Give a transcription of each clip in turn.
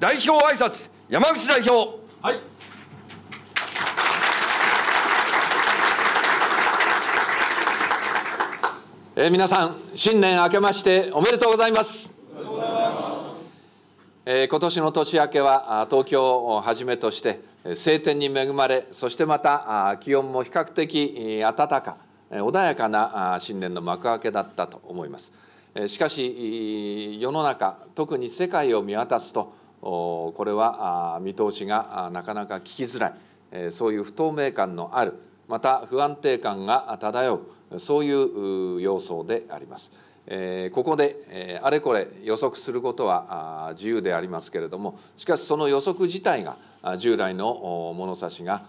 代表挨拶山口代表はいえー、皆さん新年明けましておめでとうございますえー、今年の年明けは東京をはじめとして晴天に恵まれそしてまた気温も比較的暖か穏やかな新年の幕開けだったと思いますしかし世の中特に世界を見渡すとこれは見通しがなかなか聞きづらいそういう不透明感のあるまた不安定感が漂うそういう要素であります。ここであれこれ予測することは自由でありますけれどもしかしその予測自体が従来の物差しが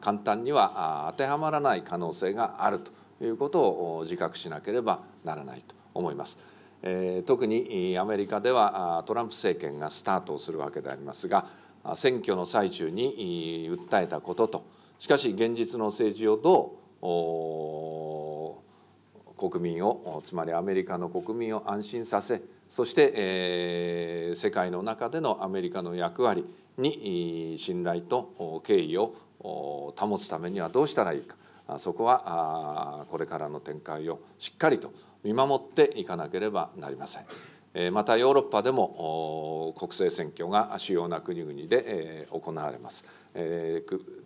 簡単には当てはまらない可能性があるということを自覚しなければならないと思います。え特にアメリカではトランプ政権がスタートをするわけでありますが選挙の最中に訴えたこととしかし現実の政治をどう国民をつまりアメリカの国民を安心させそして、え世界の中でのアメリカの役割に信頼と敬意を保つためにはどうしたらいいかそこはこれからの展開をしっかりと見守っていかなければなりません。またヨーロッパでも国政選挙が主要な国々で行われます。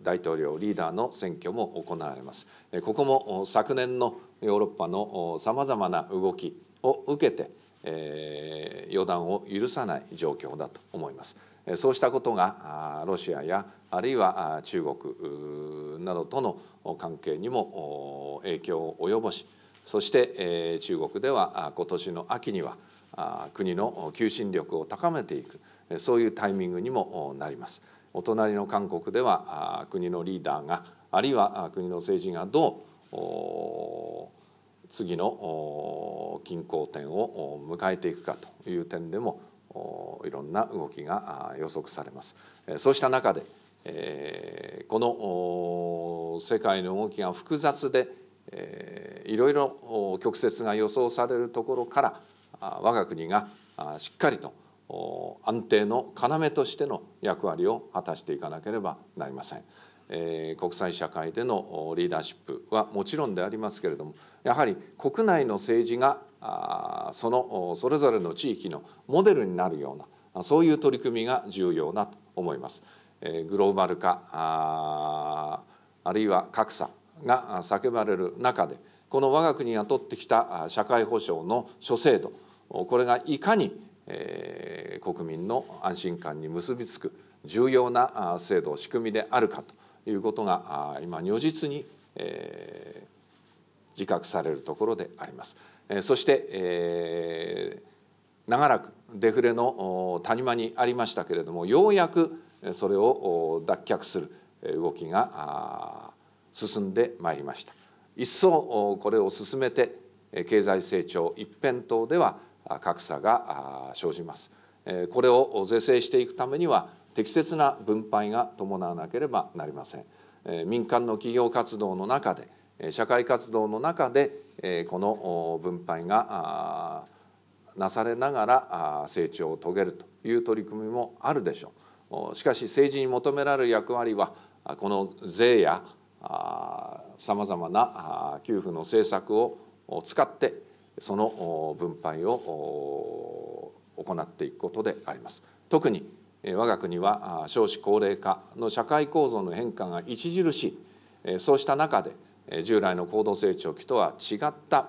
大統領リーダーの選挙も行われます。ここも昨年のヨーロッパのさまざまな動きを受けて、え予断を許さない状況だと思います。そうしたことがロシアやあるいは中国などとの関係にも影響を及ぼしそして、え中国では今年の秋には国の求心力を高めていくそういうタイミングにもなります。お隣の韓国では国のリーダーがあるいは国の政治がどう次の均衡点を迎えていくかという点でもいろんな動きが予測されます。そうした中でこの世界の動きが複雑でえいろいろ曲折が予想されるところから我が国がしっかりと安定の要としての役割を果たしていかなければなりません。え国際社会でのリーダーシップはもちろんでありますけれどもやはり国内の政治がそのそれぞれの地域のモデルになるようなそういう取り組みが重要なと思います。えグローバル化あるいは格差が叫ばれる中でこの我が国が取ってきた社会保障の諸制度これがいかに国民の安心感に結びつく重要な制度仕組みであるかということが今如実に自覚されるところであります。そして長らくデフレの谷間にありましたけれどもようやくそれを脱却する動きが進んでまいりました一層これを進めて経済成長一辺倒では格差が生じますこれを是正していくためには適切な分配が伴わなければなりません民間の企業活動の中で社会活動の中でこの分配がなされながら成長を遂げるという取り組みもあるでしょうしかし政治に求められる役割はこの税やさまざまな給付の政策を使ってその分配を行っていくことであります。特に我が国は少子高齢化の社会構造の変化が著しいそうした中で従来の高度成長期とは違った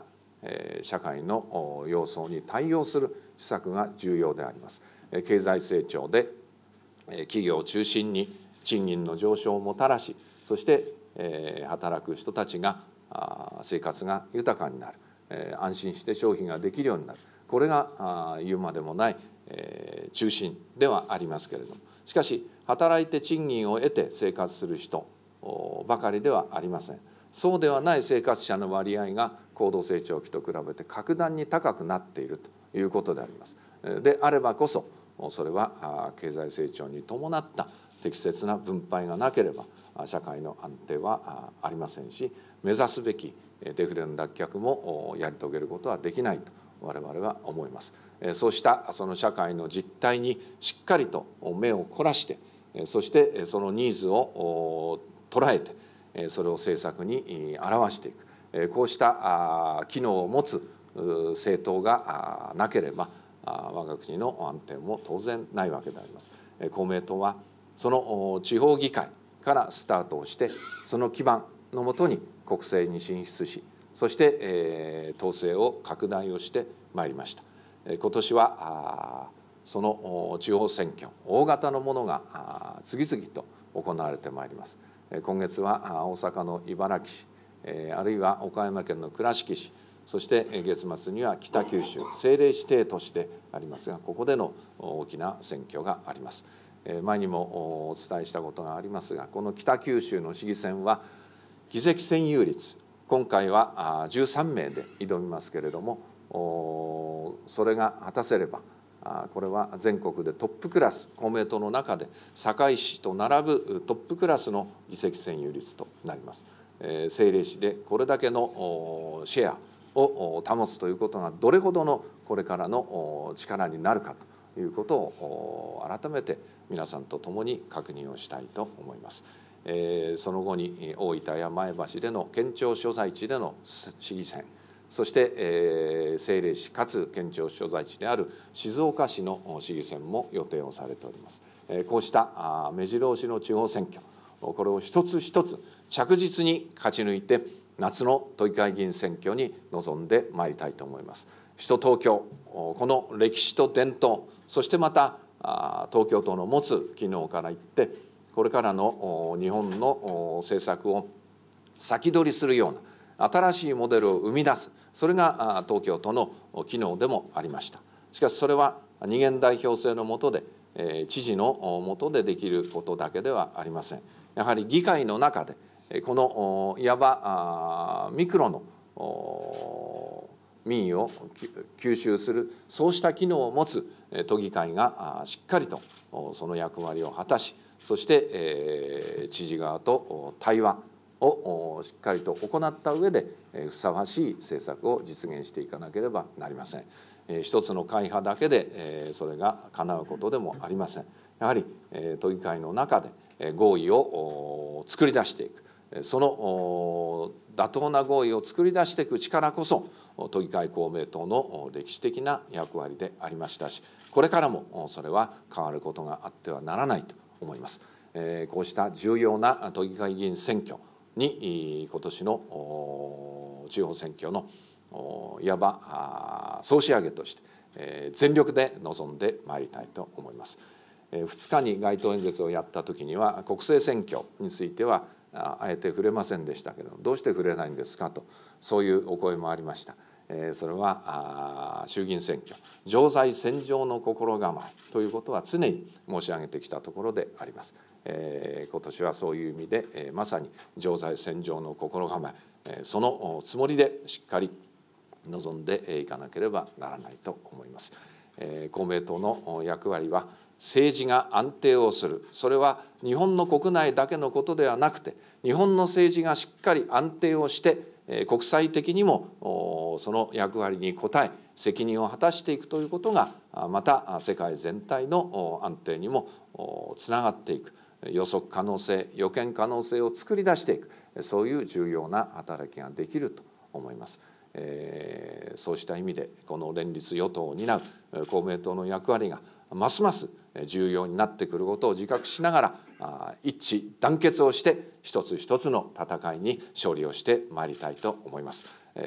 社会の様相に対応する施策が重要であります。経済成長で企業を中心に賃金の上昇をもたらしそしてえ働く人たちが生活が豊かになる、え安心して消費ができるようになるこれが言うまでもない、え中心ではありますけれどもしかし働いて賃金を得て生活する人ばかりではありません。そうではない生活者の割合が高度成長期と比べて格段に高くなっているということであります。であればこそそれは経済成長に伴った適切な分配がなければ社会の安定はありませんし目指すべきデフレの脱却もやり遂げることはできないと我々は思います。そうしたその社会の実態にしっかりと目を凝らしてそしてそのニーズを捉えてそれを政策に表していくこうした機能を持つ政党がなければ我が国の安定も当然ないわけであります。公明党はその地方議会からスタートをしてその基盤のもとに国政に進出しそして、えー、統制を拡大をしてまいりました。えー、今年はその地方選挙大型のものが次々と行われてまいります。今月は大阪の茨城市あるいは岡山県の倉敷市そして月末には北九州政令指定都市でありますがここでの大きな選挙があります。前にもお伝えしたことがありますがこの北九州の市議選は議席占有率今回は13名で挑みますけれどもそれが果たせればこれは全国でトップクラス公明党の中で堺市と並ぶトップクラスの議席占有率となります。政令市でこれだけのシェアを保つということがどれほどのこれからの力になるかということを改めて皆さんと共に確認をしたいと思います。えその後に大分や前橋での県庁所在地での市議選そして、え政令市かつ県庁所在地である静岡市の市議選も予定をされております。えこうした目白押しの地方選挙これを一つ一つ着実に勝ち抜いて夏の都議会議員選挙に臨んでまいりたいと思います。首都東京この歴史と伝統そしてまた東京都の持つ機能からいってこれからの日本の政策を先取りするような新しいモデルを生み出すそれが東京都の機能でもありましたしかしそれは二元代表制の下で知事の下でできることだけではありませんやはり議会の中でこのいわばミクロの民意を吸収するそうした機能を持つ都議会がしっかりとその役割を果たしそして知事側と対話をしっかりと行った上でふさわしい政策を実現していかなければなりません。一つの会派だけでそれが叶うことでもありません。やはり都議会の中で合意を作り出していくその妥当な合意を作り出していく力こそ都議会公明党の歴史的な役割でありましたしこれからもそれは変わることがあってはならないと思います。こうした重要な都議会議員選挙に今年の地方選挙のいわば総仕上げとして全力で臨んでまいりたいと思います。2日に街頭演説をやった時には国政選挙についてはあえて触れませんでしたけどどうして触れないんですかとそういうお声もありました。えー、それは衆議院選挙常在戦場の心構えということは常に申し上げてきたところであります。えー、今年はそういう意味で、えー、まさに常在戦場の心構え、えー、そのつもりでしっかり臨んでいかなければならないと思います。えー、公明党の役割は政治が安定をするそれは日本の国内だけのことではなくて日本の政治がしっかり安定をして国際的にもその役割に応え責任を果たしていくということがまた世界全体の安定にもつながっていく予測可能性予見可能性を作り出していくそういう重要な働きができると思います。そうした意味でこの連立与党を担う公明党の役割がますます重要になってくることを自覚しながら一致団結をして一つ一つの戦いに勝利をしてまいりたいと思います。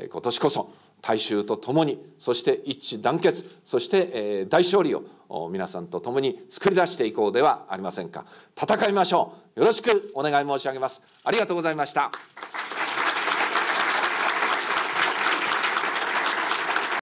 今年こそ大衆とともにそして一致団結そして大勝利を皆さんとともに作り出していこうではありませんか戦いましょうよろしくお願い申し上げますありがとうございました